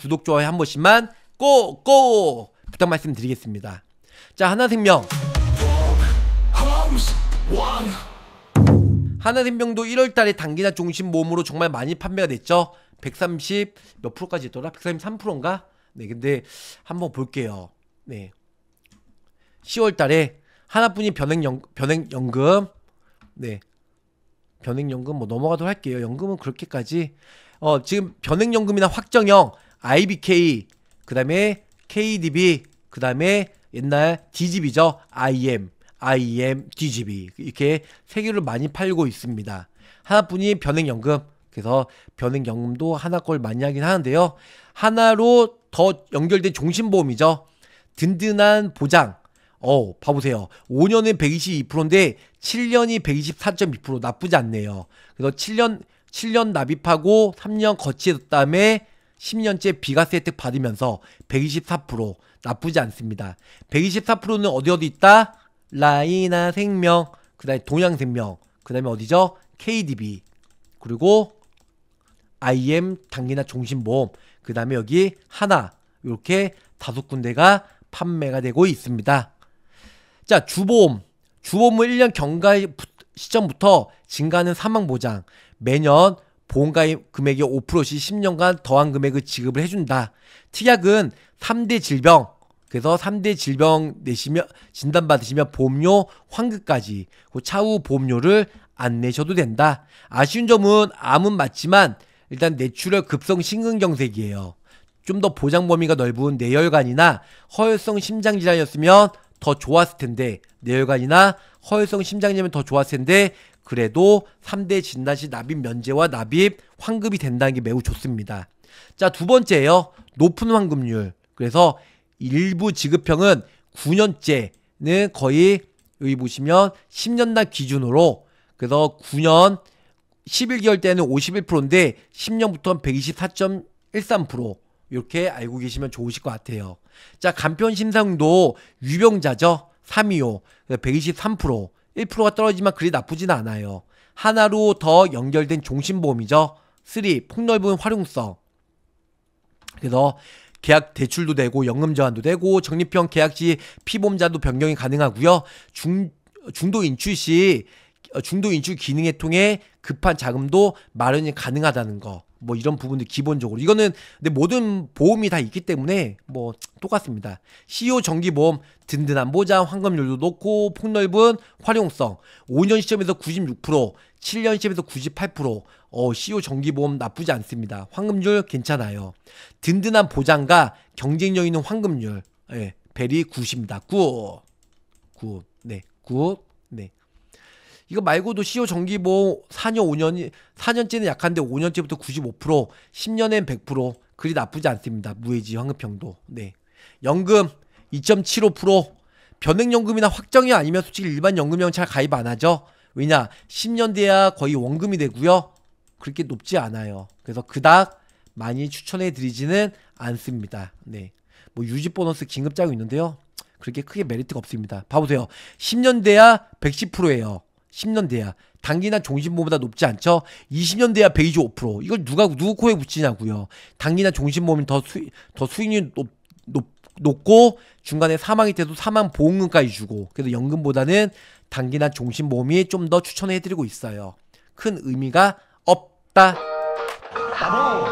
구독, 좋아요 한 번씩만 꼭, 꼭 부탁 말씀드리겠습니다. 자, 하나생명. 하나생명도 1월달에 단기나 중심 모음으로 정말 많이 판매가 됐죠. 130 몇 프로까지 했더라? 133%인가? 네, 근데 한번 볼게요. 네. 10월달에 하나뿐인 변액연, 변액연금. 네. 변액연금 뭐 넘어가도록 할게요. 연금은 그렇게까지. 어, 지금 변액연금이나 확정형 IBK, 그 다음에 KDB, 그 다음에 옛날 DGB죠. IM, IM, DGB. 이렇게 세 개를 많이 팔고 있습니다. 하나뿐인 변액연금. 그래서 변액연금도 하나 걸 많이 하긴 하는데요. 하나로 더 연결된 종신보험이죠. 든든한 보장. 어, 봐보세요. 5년에 122%인데 7년이 124.2% 나쁘지 않네요. 그래서 7년 7년 납입하고 3년 거치했다음에 10년째 비과세 혜택 받으면서 124% 나쁘지 않습니다. 124%는 어디 어디 있다? 라이나 생명, 그 다음에 동양생명, 그 다음에 어디죠? KDB, 그리고 IM 단기나 종신보험, 그 다음에 여기 하나, 이렇게 다섯 군데가 판매가 되고 있습니다. 자, 주보험. 주보험은 1년 경과 시점부터 증가하는 사망보장, 매년 보험가 금액의 5%씩 10년간 더한 금액을 지급을 해준다. 특약은 3대 질병, 그래서 3대 질병 내시면 진단받으시면 보험료 환급까지 그 차후 보험료를 안 내셔도 된다. 아쉬운 점은 암은 맞지만 일단 뇌출혈 급성 심근경색이에요. 좀 더 보장 범위가 넓은 뇌혈관이나 허혈성 심장 질환이었으면 더 좋았을 텐데 뇌혈관이나 허혈성 심장이면 더 좋았을 텐데 그래도 3대 진단시 납입 면제와 납입 환급이 된다는 게 매우 좋습니다. 자, 두 번째예요. 높은 환급률. 그래서 일부 지급형은 9년째는 거의 여기 보시면 1 0년날 기준으로 그래서 9년 11개월 때는 51%인데 10년부터는 124.13% 이렇게 알고 계시면 좋으실 것 같아요. 자, 간편 심상도 유병자죠. 325. 123%. 1%가 떨어지지만 그리 나쁘진 않아요. 하나로 더 연결된 종신보험이죠. 3. 폭넓은 활용성. 그래서 계약 대출도 되고 연금 저한도 되고 적립형 계약 시 피보험자도 변경이 가능하고요. 중 중도 인출 시 중도 인출 기능에 통해 급한 자금도 마련이 가능하다는 거. 뭐 이런 부분들 기본적으로 이거는 근데 모든 보험이 다 있기 때문에 뭐 똑같습니다. CO e 정기보험 든든한 보장 환급률도 높고 폭넓은 활용성 5년 시점에서 96% 7년 시점에서 98% 어, CO e 정기보험 나쁘지 않습니다. 환급률 괜찮아요. 든든한 보장과 경쟁력 있는 환급률 예, 벨이 9입니다. 9. 9. 네. 9. 네. 이거 말고도 CO e 정기보험 4년 뭐 5년 4년째는 약한데 5년째부터 95% 10년엔 100% 그리 나쁘지 않습니다. 무해지 환급형도. 네. 연금 2.75% 변액연금이나 확정이 아니면 솔직히 일반 연금형 잘 가입 안 하죠. 왜냐 10년 돼야 거의 원금이 되고요. 그렇게 높지 않아요. 그래서 그닥 많이 추천해 드리지는 않습니다. 네. 뭐 유지 보너스 긴급 자금 있는데요. 그렇게 크게 메리트가 없습니다. 봐보세요. 10년 돼야 110%예요. 10년 대야 단기나 종신보험보다 높지 않죠? 20년 대야 베이지 5% 이걸 누가 누구 코에 붙이냐고요. 단기나 종신보험이 더 수익 더 수익률 높, 높 높고 중간에 사망이 돼도 사망 보험금까지 주고 그래서 연금보다는 단기나 종신보험이 좀 더 추천해드리고 있어요. 큰 의미가 없다. 바보.